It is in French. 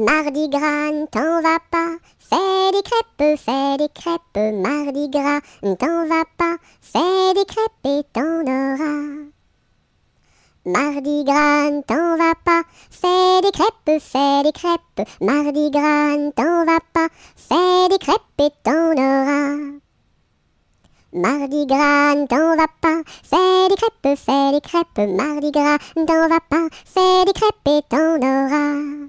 Mardi gras, t'en va pas, fais des crêpes, fais des crêpes, mardi gras, ne t'en va pas, fais des crêpes et t'en auras. Mardi gras, t'en va pas, fais des crêpes, fais des crêpes, mardi gras, t'en va pas, fais des crêpes et t'en auras. Mardi gras, t'en va pas, fais des crêpes, fais des crêpes, mardi gras, t'en va pas, fais des crêpes et t'en auras.